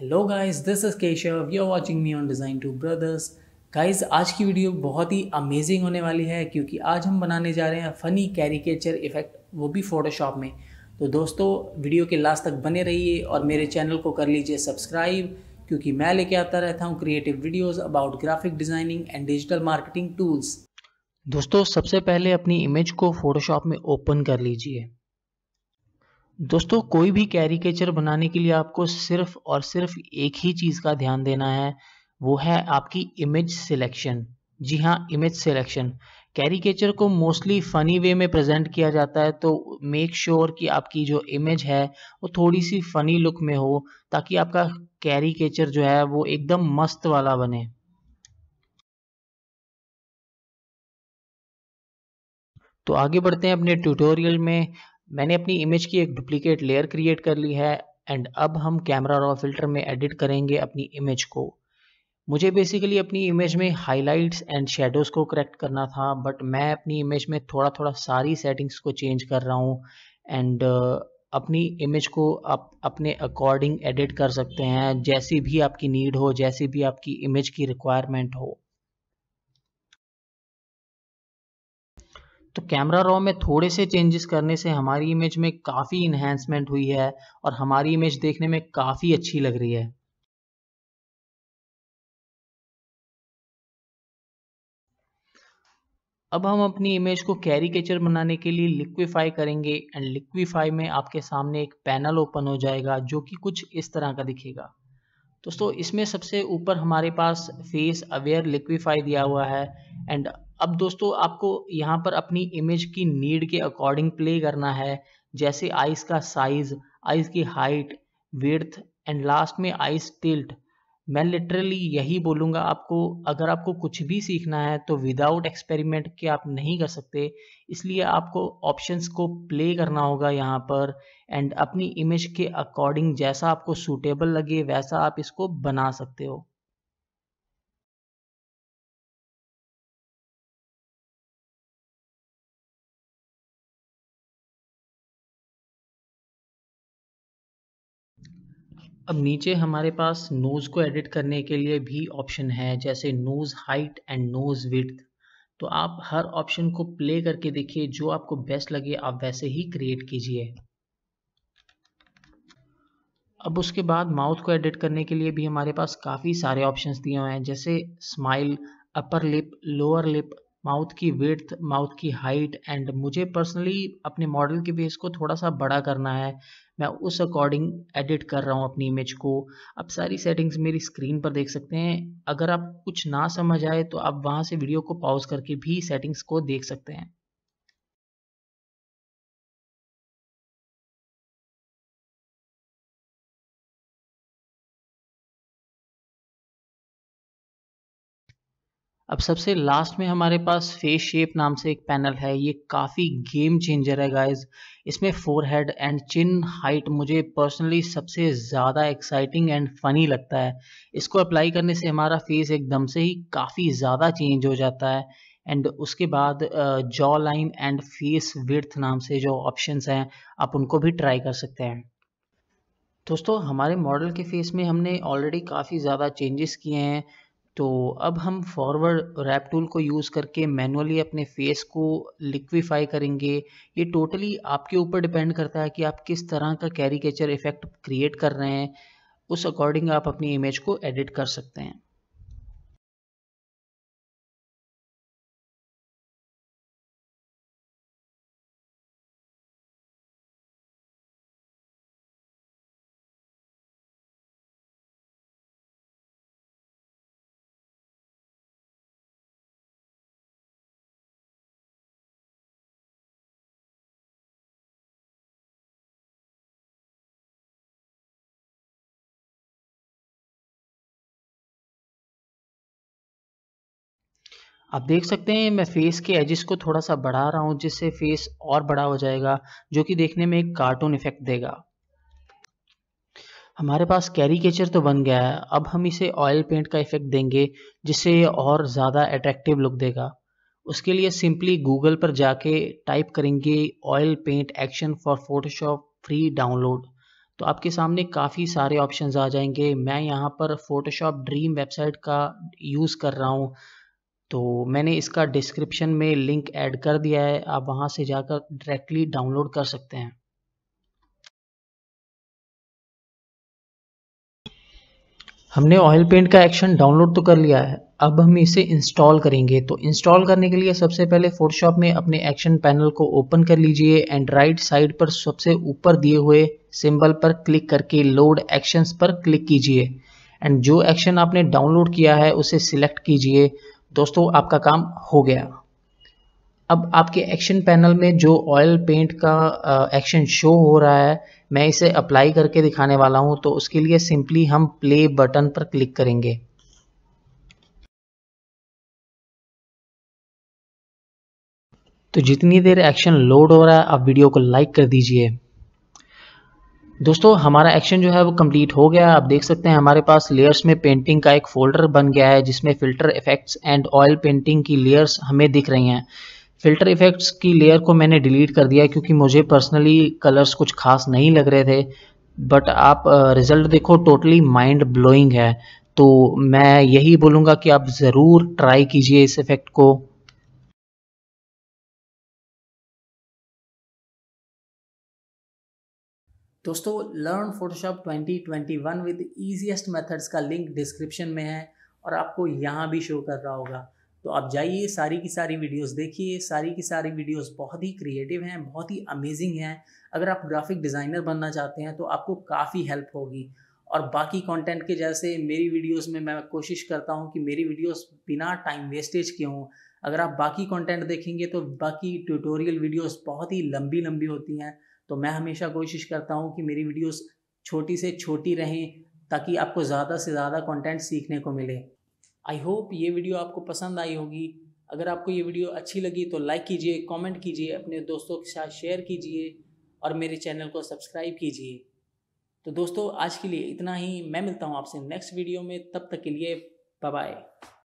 hello guys this is Keshav you are watching me on design two brothers guys आज की video बहुत ही amazing होने वाली है क्योंकि आज हम बनाने जा रहे हैं फ़नी कैरिकेचर इफेक्ट वो भी फोटोशॉप में तो दोस्तों वीडियो के लास्ट तक बने रहिए और मेरे चैनल को कर लीजिए सब्सक्राइब क्योंकि मैं लेके आता रहता हूँ creative videos about graphic designing and digital marketing tools दोस्तों सबसे पहले अपनी इमेज को फोटोशॉप में ओपन कर लीजिए दोस्तों कोई भी कैरिकेचर बनाने के लिए आपको सिर्फ और सिर्फ एक ही चीज़ का ध्यान देना है वो है आपकी इमेज सिलेक्शन जी हाँ इमेज सिलेक्शन कैरिकेचर को मोस्टली फ़नी वे में प्रेजेंट किया जाता है तो मेक श्योर sure कि आपकी जो इमेज है वो थोड़ी सी फ़नी लुक में हो ताकि आपका कैरिकेचर जो है वो एकदम मस्त वाला बने तो आगे बढ़ते हैं अपने ट्यूटोरियल में मैंने अपनी इमेज की एक डुप्लीकेट लेयर क्रिएट कर ली है एंड अब हम कैमरा रॉ फिल्टर में एडिट करेंगे अपनी इमेज को मुझे बेसिकली अपनी इमेज में हाइलाइट्स एंड शेडोज़ को करेक्ट करना था बट मैं अपनी इमेज में थोड़ा थोड़ा सारी सेटिंग्स को चेंज कर रहा हूँ एंड uh, अपनी इमेज को आप अपने अकॉर्डिंग एडिट कर सकते हैं जैसी भी आपकी नीड हो जैसी भी आपकी इमेज की रिक्वायरमेंट हो तो कैमरा रॉ में थोड़े से चेंजेस करने से हमारी इमेज में काफ़ी इन्हेंसमेंट हुई है और हमारी इमेज देखने में काफ़ी अच्छी लग रही है अब हम अपनी इमेज को कैरी केचर बनाने के लिए लिक्विफाई करेंगे एंड लिक्विफाई में आपके सामने एक पैनल ओपन हो जाएगा जो कि कुछ इस तरह का दिखेगा दोस्तों इसमें सबसे ऊपर हमारे पास फेस अवेयर लिक्विफाई दिया हुआ है एंड अब दोस्तों आपको यहाँ पर अपनी इमेज की नीड के अकॉर्डिंग प्ले करना है जैसे आइस का साइज आइस की हाइट वेर्थ एंड लास्ट में आइस टिल्ट मैं लिटरली यही बोलूँगा आपको अगर आपको कुछ भी सीखना है तो विदाउट एक्सपेरिमेंट के आप नहीं कर सकते इसलिए आपको ऑप्शंस को प्ले करना होगा यहाँ पर एंड अपनी इमेज के अकॉर्डिंग जैसा आपको सूटेबल लगे वैसा आप इसको बना सकते हो अब नीचे हमारे पास नोज़ को एडिट करने के लिए भी ऑप्शन है जैसे nose height and nose width तो आप हर ऑप्शन को प्ले करके देखिए जो आपको बेस्ट लगे आप वैसे ही क्रिएट कीजिए अब उसके बाद माउथ को एडिट करने के लिए भी हमारे पास काफ़ी सारे ऑप्शंस दिए हुए हैं जैसे smile upper lip lower lip mouth की वेथ माउथ की हाइट एंड मुझे पर्सनली अपने मॉडल के बेस को थोड़ा सा बड़ा करना है मैं उस अकॉर्डिंग एडिट कर रहा हूँ अपनी इमेज को आप सारी सेटिंग्स मेरी स्क्रीन पर देख सकते हैं अगर आप कुछ ना समझ आए तो आप वहाँ से वीडियो को पॉज करके भी सेटिंग्स को देख सकते हैं अब सबसे लास्ट में हमारे पास फेस शेप नाम से एक पैनल है ये काफ़ी गेम चेंजर है गाइज इसमें forehead and chin height मुझे पर्सनली सबसे ज़्यादा एक्साइटिंग एंड फनी लगता है इसको अप्लाई करने से हमारा फेस एकदम से ही काफ़ी ज़्यादा चेंज हो जाता है एंड उसके बाद jaw line and face width नाम से जो ऑप्शन हैं आप उनको भी ट्राई कर सकते हैं दोस्तों हमारे मॉडल के फेस में हमने ऑलरेडी काफ़ी ज़्यादा चेंजेस किए हैं तो अब हम फॉरवर्ड रैप टूल को यूज़ करके मैनुअली अपने फेस को लिक्विफाई करेंगे ये टोटली आपके ऊपर डिपेंड करता है कि आप किस तरह का कैरिकेचर इफेक्ट क्रिएट कर रहे हैं उस अकॉर्डिंग आप अपनी इमेज को एडिट कर सकते हैं आप देख सकते हैं मैं फेस के एजिस को थोड़ा सा बढ़ा रहा हूँ जिससे फेस और बड़ा हो जाएगा जो कि देखने में एक कार्टून इफेक्ट देगा हमारे पास कैरिकेचर तो बन गया है अब हम इसे ऑयल पेंट का इफेक्ट देंगे जिससे ये और ज़्यादा अट्रैक्टिव लुक देगा उसके लिए सिंपली गूगल पर जाके टाइप करेंगे oil paint action for Photoshop free download तो आपके सामने काफ़ी सारे ऑप्शंस आ जाएंगे मैं यहाँ पर फोटोशॉप ड्रीम वेबसाइट का यूज़ कर रहा हूँ तो मैंने इसका डिस्क्रिप्शन में लिंक ऐड कर दिया है आप वहां से जाकर डायरेक्टली डाउनलोड कर सकते हैं हमने ऑयल पेंट का एक्शन डाउनलोड तो कर लिया है अब हम इसे इंस्टॉल करेंगे तो इंस्टॉल करने के लिए सबसे पहले फोटोशॉप में अपने एक्शन पैनल को ओपन कर लीजिए एंड राइट साइड पर सबसे ऊपर दिए हुए सिंबल पर क्लिक करके लोड एक्शंस पर क्लिक कीजिए एंड जो एक्शन आपने डाउनलोड किया है उसे सिलेक्ट कीजिए दोस्तों आपका काम हो गया अब आपके एक्शन पैनल में जो ऑयल पेंट का एक्शन शो हो रहा है मैं इसे अप्लाई करके दिखाने वाला हूं तो उसके लिए सिंपली हम प्ले बटन पर क्लिक करेंगे तो जितनी देर एक्शन लोड हो रहा है आप वीडियो को लाइक कर दीजिए दोस्तों हमारा एक्शन जो है वो कंप्लीट हो गया आप देख सकते हैं हमारे पास लेयर्स में पेंटिंग का एक फोल्डर बन गया है जिसमें filter effects and oil painting की लेयर्स हमें दिख रही हैं फ़िल्टर इफ़ेक्ट्स की लेयर को मैंने डिलीट कर दिया क्योंकि मुझे पर्सनली कलर्स कुछ खास नहीं लग रहे थे बट आप रिज़ल्ट देखो टोटली माइंड ब्लोइंग है तो मैं यही बोलूँगा कि आप ज़रूर ट्राई कीजिए इस इफ़ेक्ट को दोस्तों learn Photoshop 2021 with easiest methods का लिंक डिस्क्रिप्शन में है और आपको यहाँ भी शो कर रहा होगा तो आप जाइए सारी की सारी वीडियोस देखिए सारी की सारी वीडियोस बहुत ही क्रिएटिव हैं बहुत ही अमेजिंग हैं अगर आप ग्राफिक डिज़ाइनर बनना चाहते हैं तो आपको काफ़ी हेल्प होगी और बाकी कंटेंट के जैसे मेरी वीडियोस में मैं कोशिश करता हूँ कि मेरी वीडियोस बिना टाइम वेस्टेज के हों अगर आप बाकी कंटेंट देखेंगे तो बाकी ट्यूटोरियल वीडियोस बहुत ही लंबी लंबी होती हैं तो मैं हमेशा कोशिश करता हूँ कि मेरी वीडियोस छोटी से छोटी रहें ताकि आपको ज़्यादा से ज़्यादा कंटेंट सीखने को मिले आई होप ये वीडियो आपको पसंद आई होगी अगर आपको ये वीडियो अच्छी लगी तो लाइक कीजिए कमेंट कीजिए अपने दोस्तों के साथ शेयर कीजिए और मेरे चैनल को सब्सक्राइब कीजिए तो दोस्तों आज के लिए इतना ही मैं मिलता हूँ आपसे नेक्स्ट वीडियो में तब तक के लिए बाय